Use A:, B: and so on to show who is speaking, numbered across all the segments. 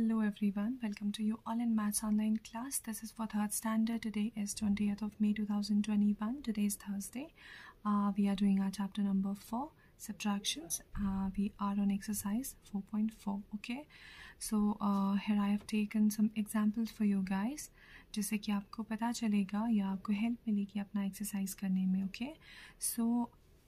A: Hello everyone, welcome to you all in Maths Online class. This is for third standard. Today is 20th of May 2021. Today is Thursday. Uh, we are doing our chapter number 4, subtractions. Uh, we are on exercise 4.4. Okay, so uh, here I have taken some examples for you guys. जिससे कि आपको पता चलेगा या आपको help मिलेगी अपना exercise करने में okay so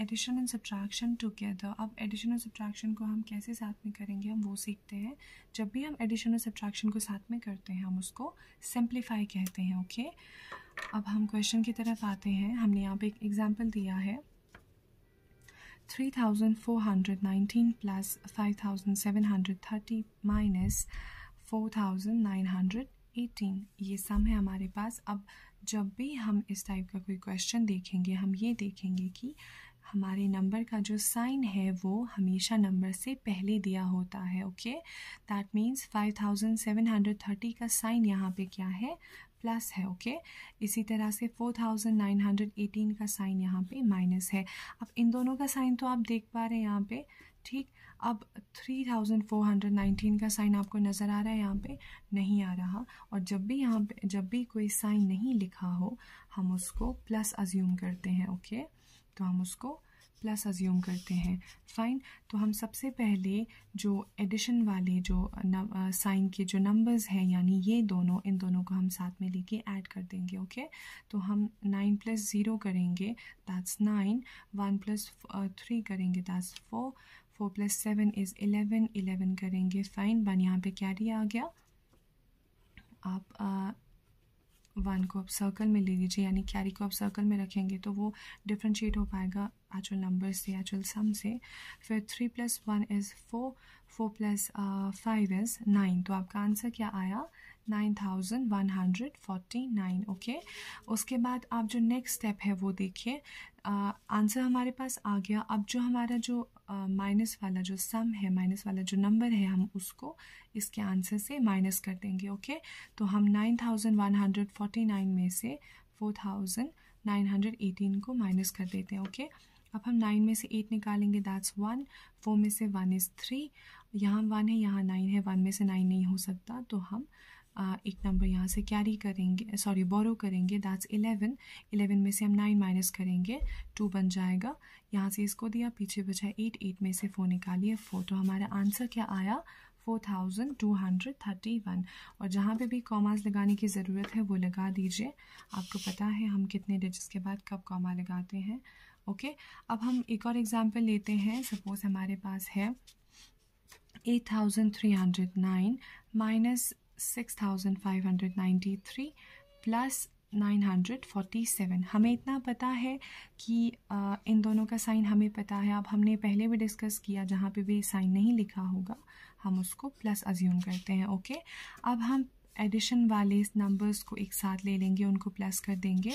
A: addition and subtraction together अब एडिशन और सब्ट्रैक्शन को हम कैसे साथ में करेंगे हम वो सीखते हैं जब भी हम एडिशन और सब्ट्रैक्शन को साथ में करते हैं हम उसको सिंप्लीफाई कहते हैं ओके okay? अब हम क्वेश्चन की तरफ आते हैं हमने यहाँ पे एक एग्जाम्पल दिया है 3419 थाउजेंड 5730 हंड्रेड 4918 ये सम है हमारे पास अब जब भी हम इस टाइप का कोई क्वेश्चन देखेंगे हम ये देखेंगे कि हमारे नंबर का जो साइन है वो हमेशा नंबर से पहले दिया होता है ओके दैट मीन्स 5730 का साइन यहाँ पे क्या है प्लस है ओके okay? इसी तरह से 4918 का साइन यहाँ पे माइनस है अब इन दोनों का साइन तो आप देख पा रहे हैं यहाँ पे ठीक अब 3419 का साइन आपको नज़र आ रहा है यहाँ पे नहीं आ रहा और जब भी यहाँ पे जब भी कोई साइन नहीं लिखा हो हम उसको प्लस अज्यूम करते हैं ओके okay? तो हम उसको प्लस अज्यूम करते हैं फ़ाइन तो हम सबसे पहले जो एडिशन वाले जो साइन के जो नंबर्स हैं यानी ये दोनों इन दोनों को हम साथ में लेके ऐड कर देंगे ओके okay? तो हम नाइन प्लस ज़ीरो करेंगे that's nine one plus three करेंगे that's four four plus seven is eleven eleven करेंगे फ़ाइन वन यहाँ पे कैरी आ गया आप वन को आप सर्कल में ले लीजिए यानी कैरी को आप सर्कल में रखेंगे तो वो डिफ्रेंशिएट हो पाएगा एक्चुअल नंबर से एक्चुअल सम से फिर three plus one is four four plus five is nine तो आपका आंसर क्या आया nine thousand one hundred forty nine okay उसके बाद आप जो नेक्स्ट स्टेप है वो देखिए आंसर हमारे पास आ गया अब जो हमारा जो माइनस वाला जो सम है माइनस वाला जो नंबर है हम उसको इसके आंसर से माइनस कर देंगे ओके तो हम nine thousand one hundred forty nine में से four thousand nine hundred eighteen को माइनस कर देते हैं ओके अब हम नाइन में से एट निकालेंगे दैट्स वन फोर में से वन इज़ थ्री यहाँ वन है यहाँ नाइन है वन में से नाइन नहीं हो सकता तो हम एक नंबर यहाँ से कैरी करेंगे सॉरी बोरो करेंगे दैट्स इलेवन इलेवन में से हम नाइन माइनस करेंगे टू बन जाएगा यहाँ से इसको दिया पीछे बचा एट एट में से फोर निकालिए फोर तो हमारा आंसर क्या आया four thousand two hundred thirty one और जहाँ पे भी कॉमास लगाने की ज़रूरत है वो लगा दीजिए आपको पता है हम कितने डिजिट्स के बाद कब कॉमा लगाते हैं ओके अब हम एक और एग्ज़ाम्पल लेते हैं सपोज़ हमारे पास है eight thousand three hundred nine minus 6593 plus 947 हमें इतना पता है कि आ, इन दोनों का साइन हमें पता है अब हमने पहले भी डिस्कस किया जहाँ पे भी साइन नहीं लिखा होगा हम उसको प्लस अज्यूम करते हैं ओके अब हम एडिशन वाले नंबर्स को एक साथ ले लेंगे उनको प्लस कर देंगे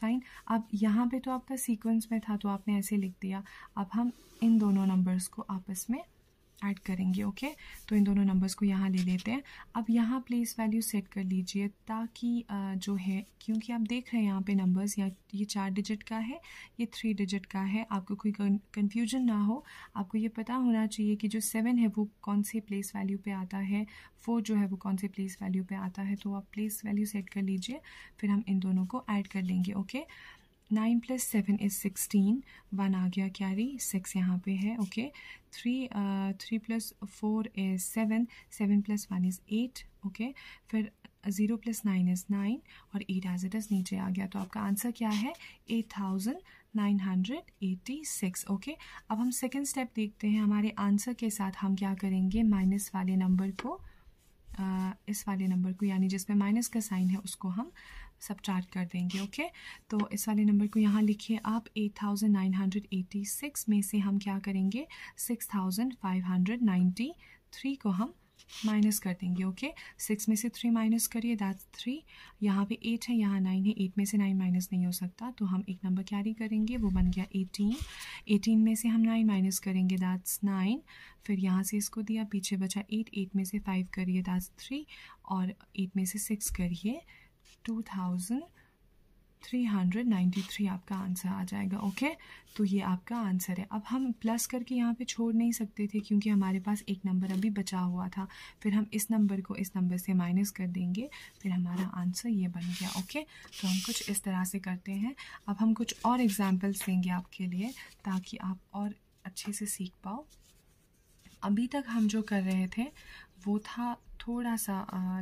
A: फाइन अब यहाँ पे तो आपका सीक्वेंस में था तो आपने ऐसे लिख दिया अब हम इन दोनों नंबर्स को आपस में ऐड करेंगे ओके okay? तो इन दोनों नंबर्स को यहाँ ले लेते हैं अब यहाँ प्लेस वैल्यू सेट कर लीजिए ताकि जो है क्योंकि आप देख रहे हैं यहाँ पे नंबर्स या ये चार डिजिट का है ये थ्री डिजिट का है आपको कोई कन्फ्यूजन ना हो आपको ये पता होना चाहिए कि जो सेवन है वो कौन से प्लेस वैल्यू पर आता है फोर जो है वो कौन से प्लेस वैल्यू पर आता है तो आप प्लेस वैल्यू सेट कर लीजिए फिर हम इन दोनों को ऐड कर लेंगे okay okay? Nine plus seven is sixteen one आ गया कैरी सिक्स यहाँ पे है okay three three plus four is seven seven plus one is eight okay फिर zero plus nine is nine और एट एज इट इज़ नीचे आ गया तो आपका आंसर क्या है eight thousand nine hundred eighty six okay अब हम सेकेंड स्टेप देखते हैं हमारे आंसर के साथ हम क्या करेंगे माइनस वाले नंबर को आ, uh, इस वाले नंबर को यानी जिसमें माइनस का साइन है उसको हम सब चार्ट कर देंगे ओके okay? तो इस वाले नंबर को यहाँ लिखिए आप 8986 में से हम क्या करेंगे 6593 को हम माइनस कर देंगे ओके okay? सिक्स में से थ्री माइनस करिए दैट्स थ्री यहाँ पे एट है यहाँ नाइन है एट में से नाइन माइनस नहीं हो सकता तो हम एक नंबर कैरी करेंगे वो बन गया एटीन एटीन में से हम नाइन माइनस करेंगे दैट्स नाइन फिर यहाँ से इसको दिया पीछे बचा एट एट में से फाइव करिए दैट्स थ्री और एट में से सिक्स करिए two thousand three hundred ninety three आपका आंसर आ जाएगा ओके तो ये आपका आंसर है अब हम प्लस करके यहाँ पे छोड़ नहीं सकते थे क्योंकि हमारे पास एक नंबर अभी बचा हुआ था फिर हम इस नंबर को इस नंबर से माइनस कर देंगे फिर हमारा आंसर ये बन गया ओके तो हम कुछ इस तरह से करते हैं अब हम कुछ और एग्जाम्पल्स देंगे आपके लिए ताकि आप और अच्छे से सीख पाओ अभी तक हम जो कर रहे थे वो था थोड़ा सा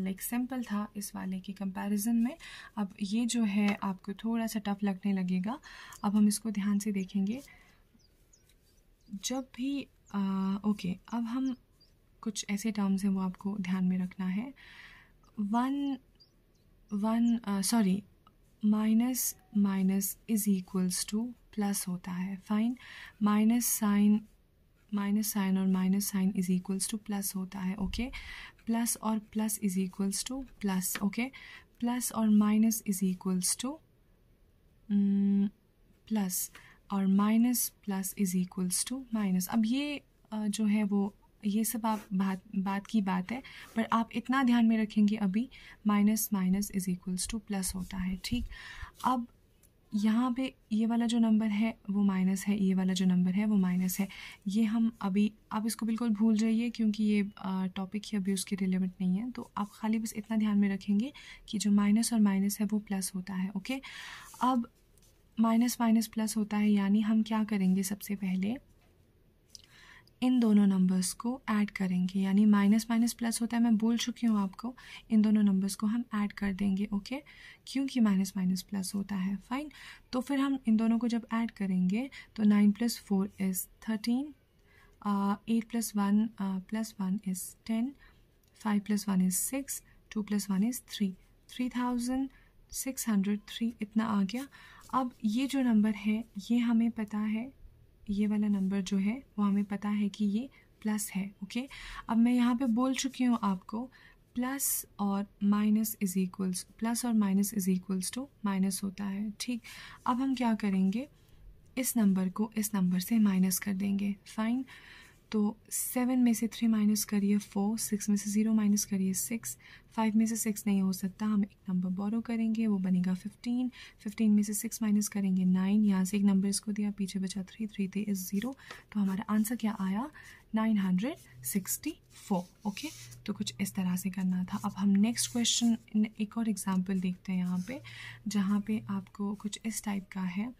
A: लाइक uh, सिंपल like था इस वाले के कंपैरिजन में अब ये जो है आपको थोड़ा सा टफ लगने लगेगा अब हम इसको ध्यान से देखेंगे जब भी ओके uh, okay, अब हम कुछ ऐसे टर्म्स हैं वो आपको ध्यान में रखना है one one sorry minus minus is equals to plus होता है fine minus sign minus sign और minus sign is equals to plus होता है ओके प्लस और plus is equals to plus okay plus और minus is equals to plus और minus plus is equals to minus अब ये जो है वो ये सब आप बात बात की बात है पर आप इतना ध्यान में रखेंगे अभी minus minus is equals to plus होता है ठीक अब यहाँ पे ये वाला जो नंबर है वो माइनस है ये वाला जो नंबर है वो माइनस है ये हम अभी आप इसको बिल्कुल भूल जाइए क्योंकि ये टॉपिक ही अभी उसके रिलेवेंट नहीं है तो आप खाली बस इतना ध्यान में रखेंगे कि जो माइनस और माइनस है वो प्लस होता है ओके अब माइनस माइनस प्लस होता है यानी हम क्या करेंगे सबसे पहले इन दोनों नंबर्स को ऐड करेंगे यानी माइनस माइनस प्लस होता है मैं बोल चुकी हूँ आपको इन दोनों नंबर्स को हम ऐड कर देंगे ओके क्योंकि माइनस माइनस प्लस होता है फाइन तो फिर हम इन दोनों को जब ऐड करेंगे तो nine plus four is thirteen eight plus one plus one is ten five plus one is six two plus one is three three thousand six hundred three इतना आ गया अब ये जो नंबर है ये हमें पता है ये वाला नंबर जो है वो हमें पता है कि ये प्लस है ओके अब मैं यहाँ पे बोल चुकी हूँ आपको प्लस और माइनस इज इक्वल्स प्लस और minus is equals to minus होता है ठीक अब हम क्या करेंगे इस नंबर को इस नंबर से माइनस कर देंगे फाइन तो सेवन में से थ्री माइनस करिए फोर सिक्स में से ज़ीरो माइनस करिए सिक्स फाइव में से सिक्स नहीं हो सकता हम एक नंबर बोरो करेंगे वो बनेगा फिफ्टीन फिफ्टीन में से सिक्स माइनस करेंगे नाइन यहाँ से एक नंबर इसको दिया पीछे बचा थ्री थ्री थे इज़ ज़ीरो तो हमारा आंसर क्या आया nine hundred sixty four okay तो कुछ इस तरह से करना था अब हम नेक्स्ट क्वेश्चन एक और एग्ज़ाम्पल देखते हैं यहाँ पर जहाँ पर आपको कुछ इस टाइप का है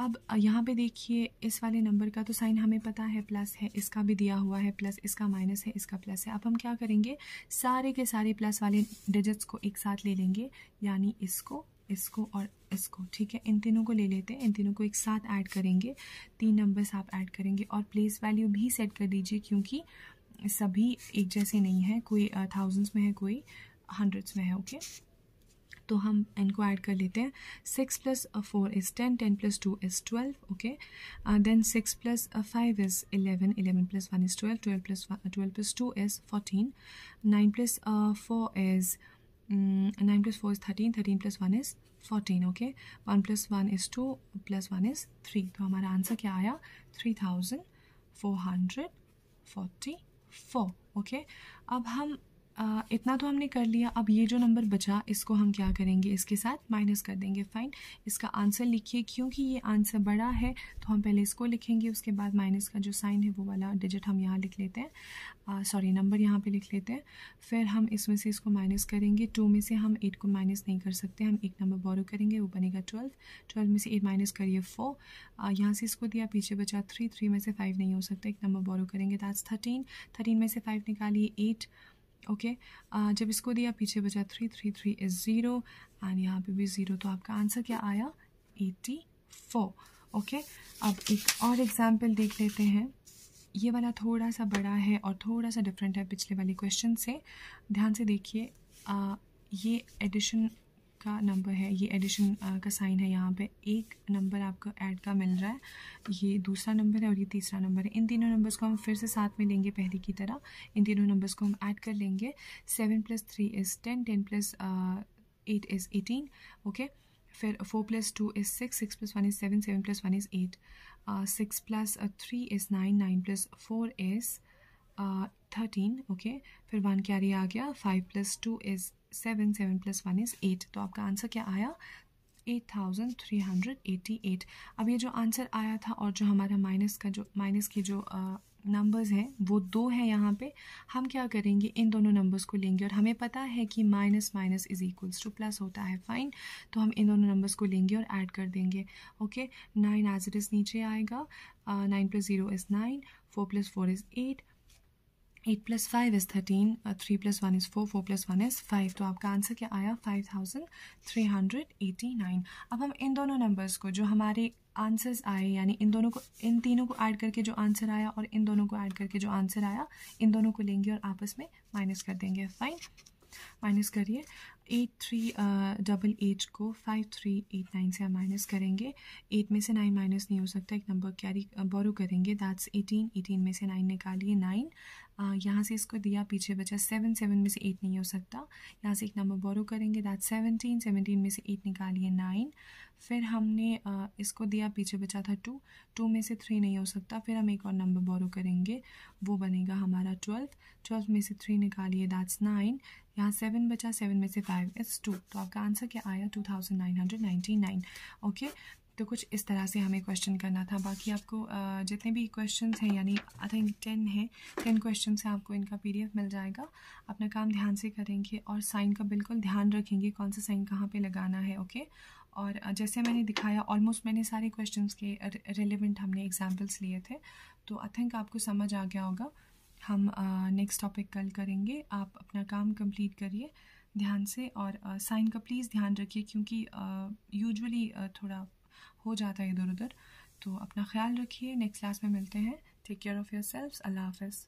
A: अब यहाँ पे देखिए इस वाले नंबर का तो साइन हमें पता है प्लस है इसका भी दिया हुआ है प्लस इसका माइनस है इसका प्लस है अब हम क्या करेंगे सारे के सारे प्लस वाले डिजिट्स को एक साथ ले लेंगे यानी इसको इसको और इसको ठीक है इन तीनों को ले लेते हैं इन तीनों को एक साथ ऐड करेंगे तीन नंबर्स आप ऐड करेंगे और प्लेस वैल्यू भी सेट कर दीजिए क्योंकि सभी एक जैसे नहीं है कोई थाउजेंड्स में है कोई हंड्रेड्स में है ओके okay? तो हम इनको ऐड कर लेते हैं six plus four is ten ten plus two is twelve okay then six plus five is eleven eleven plus one is twelve twelve plus twelve plus two is fourteen nine plus four is nine plus four is thirteen thirteen plus one is fourteen okay one plus one is two plus one is three तो हमारा answer क्या आया three thousand four hundred forty four okay अब हम इतना तो हमने कर लिया अब ये जो नंबर बचा इसको हम क्या करेंगे इसके साथ माइनस कर देंगे फाइन इसका आंसर लिखिए क्योंकि ये आंसर बड़ा है तो हम पहले इसको लिखेंगे उसके बाद माइनस का जो साइन है वो वाला डिजिट हम यहाँ लिख लेते हैं सॉरी नंबर यहाँ पे लिख लेते हैं फिर हम इसमें से इसको माइनस करेंगे टू में से हम एट को माइनस नहीं कर सकते हम एक नंबर बोरो करेंगे वो बनेगा ट्वेल्व ट्वेल्व में से एट माइनस करिए फोर यहाँ से इसको दिया पीछे बचा थ्री थ्री में से फाइव नहीं हो सकता एक नंबर बोरो करेंगे दैट्स थर्टीन थर्टीन में से फाइव निकालिए एट ओके okay? uh, जब इसको दिया पीछे बचा three three three is zero and यहाँ पे भी ज़ीरो तो आपका आंसर क्या आया एटी फोर ओके अब एक और एग्जाम्पल देख लेते हैं ये वाला थोड़ा सा बड़ा है और थोड़ा सा डिफरेंट है पिछले वाले क्वेश्चन से ध्यान से देखिए uh, ये एडिशन का नंबर है ये एडिशन का साइन है यहाँ पे एक नंबर आपको ऐड का मिल रहा है ये दूसरा नंबर है और ये तीसरा नंबर है इन तीनों नंबर्स को हम फिर से साथ में लेंगे पहले की तरह इन तीनों नंबर्स को हम ऐड कर लेंगे seven plus three is ten ten plus eight is eighteen okay फिर four plus two is six six plus one is seven seven plus one is eight six plus three is nine nine plus four is thirteen okay फिर one carry आ गया five plus two is seven seven plus one is eight तो आपका answer क्या आया eight thousand three hundred eight अब ये जो आंसर आया था और जो हमारा माइनस का जो माइनस की जो नंबर्स हैं वो दो हैं यहाँ पे हम क्या करेंगे इन दोनों नंबर्स को लेंगे और हमें पता है कि minus minus is equals to plus होता है फाइन तो हम इन दोनों नंबर्स को लेंगे और ऐड कर देंगे okay nine as it is नीचे आएगा nine plus zero is nine four plus four is eight eight plus five is thirteen three plus one is four four plus one is five तो आपका answer क्या आया five thousand three hundred eighty nine अब हम इन दोनों numbers को जो हमारे आंसर्स आए यानी इन दोनों को इन तीनों को ऐड करके जो आंसर आया और इन दोनों को ऐड करके जो आंसर आया इन दोनों को लेंगे और आपस में माइनस कर देंगे फाइन माइनस करिए एट थ्री डबल एट को फाइव थ्री एट नाइन से हम माइनस करेंगे एट में से नाइन माइनस नहीं हो सकता एक नंबर कैरी बोरो uh, करेंगे दैट्स एटीन एटीन में से नाइन निकालिए नाइन uh, यहाँ से इसको दिया पीछे बचा सेवन सेवन में से एट नहीं हो सकता यहाँ से एक नंबर बोरो करेंगे दैट्स सेवनटीन सेवनटीन में से एट निकालिए नाइन फिर हमने आ, इसको दिया पीछे बचा था टू टू में से थ्री नहीं हो सकता फिर हम एक और नंबर बोरो करेंगे वो बनेगा हमारा ट्वेल्व ट्वेल्व में से थ्री निकालिए दैट्स नाइन यहाँ सेवन बचा सेवन में से फाइव इज़ टू तो आपका आंसर क्या आया two thousand nine hundred ninety nine okay तो कुछ इस तरह से हमें क्वेश्चन करना था बाकी आपको जितने भी क्वेश्चन हैं यानी आई थिंक टेन है टेन क्वेश्चन से आपको इनका पीडीएफ मिल जाएगा अपना काम ध्यान से करेंगे और साइन का बिल्कुल ध्यान रखेंगे कौन सा साइन कहाँ पे लगाना है ओके okay? और जैसे मैंने दिखाया ऑलमोस्ट मैंने सारे क्वेश्चंस के रिलेवेंट हमने एग्जांपल्स लिए थे तो आई थिंक आपको समझ आ गया होगा हम नेक्स्ट टॉपिक कल करेंगे आप अपना काम कंप्लीट करिए ध्यान से और साइन का प्लीज़ ध्यान रखिए क्योंकि यूजुअली थोड़ा हो जाता है इधर उधर तो अपना ख्याल रखिए नेक्स्ट क्लास में मिलते हैं take care of yourself Allah half